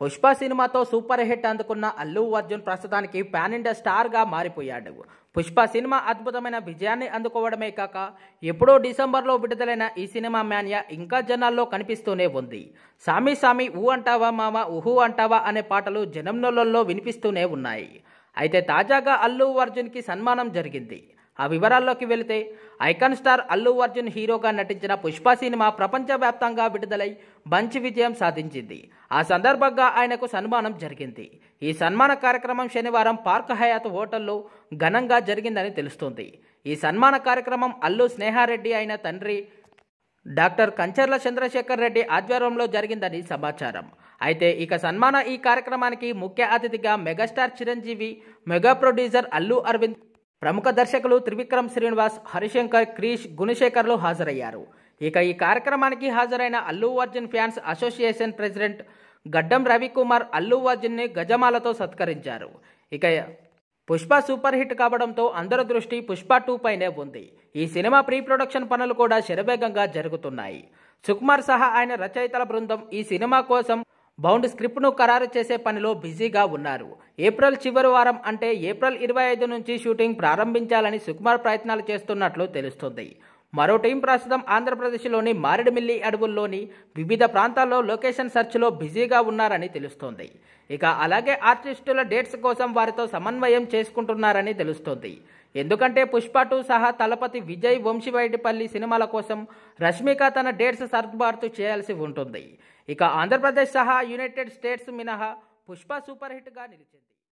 పుష్ప సినిమాతో super hit అందుకున్న అల్లు అర్జున్ ప్రస్తుతానికి పాన్ ఇండియా స్టార్గా మారిపోయాడు పుష్ప సినిమా అద్భుతమైన విజయాన్ని అందుకోవడమే కాక ఎప్పుడో డిసెంబర్లో విడుదలైన ఈ సినిమా మ్యాన్యా ఇంకా జనాల్లో కనిపిస్తూనే ఉంది సామి సామి ఊ అంటావా మామ ఊహు అంటావా అనే పాటలు జనం వినిపిస్తూనే ఉన్నాయి అయితే తాజాగా అల్లు అర్జున్కి సన్మానం జరిగింది ఆ వివరాల్లోకి వెళితే ఐకాన్ స్టార్ అల్లు అర్జున్ హీరోగా నటించిన పుష్ప సినిమా ప్రపంచవ్యాప్తంగా విడుదలై మంచి విజయం సాధించింది ఆ సందర్భంగా ఆయనకు సన్మానం జరిగింది ఈ సన్మాన కార్యక్రమం శనివారం పార్క్ హయాత్ హోటల్లో ఘనంగా జరిగిందని తెలుస్తోంది ఈ సన్మాన కార్యక్రమం అల్లు స్నేహారెడ్డి అయిన తండ్రి డాక్టర్ కంచర్ల చంద్రశేఖర్ రెడ్డి ఆధ్వర్యంలో జరిగిందని సమాచారం అయితే ఇక సన్మాన ఈ కార్యక్రమానికి ముఖ్య అతిథిగా megastar Chiranjeevi mega producer Allu Aravind ప్రముఖ దర్శకులు త్రివిక్రమ్ శ్రీనివాస్ హరిశంకర్ క్రీష్ గుణశేఖర్లు హాజరయ్యారు ఇక ఈ కార్యక్రమానికి హాజరైన Allu Arjun fans association president Gaddam Ravikumar Allu అర్జున్ని గజమాలతో సత్కరించారు ఇక పుష్ప సూపర్ హిట్ కావడంతో అందరి దృష్టి పుష్ప టూ పైనే ఉంది ఈ సినిమా ప్రీ ప్రొడక్షన్ పనులు కూడా శరవేగంగా జరుగుతున్నాయి సుకుమార్ సహా ఆయన రచయితల బృందం ఈ సినిమా కోసం బౌండ్ స్క్రిప్ట్ను ఖరారు చేసే పనిలో బిజీగా ఉన్నారు ఏప్రిల్ చివరి వారం అంటే ఏప్రిల్ ఇరవై ఐదు నుంచి షూటింగ్ ప్రారంభించాలని సుకుమార్ ప్రయత్నాలు చేస్తున్నట్లు తెలుస్తుంది మరో టీం ప్రస్తుతం ఆంధ్రప్రదేశ్లోని మారేడుమిల్లి అడవుల్లోని వివిధ ప్రాంతాల్లో లొకేషన్ సెర్చ్లో బిజీగా ఉన్నారని తెలుస్తోంది ఇక అలాగే ఆర్టిస్టుల డేట్స్ కోసం వారితో సమన్వయం చేసుకుంటున్నారని తెలుస్తోంది ఎందుకంటే పుష్ప టూ సహా తలపతి విజయ్ వంశీవైడిపల్లి సినిమాల కోసం రష్మిక తన డేట్స్ సర్దుబాటు చేయాల్సి ఉంటుంది ఇక ఆంధ్రప్రదేశ్ సహా యునైటెడ్ స్టేట్స్ మినహా పుష్ప సూపర్ హిట్గా నిలిచింది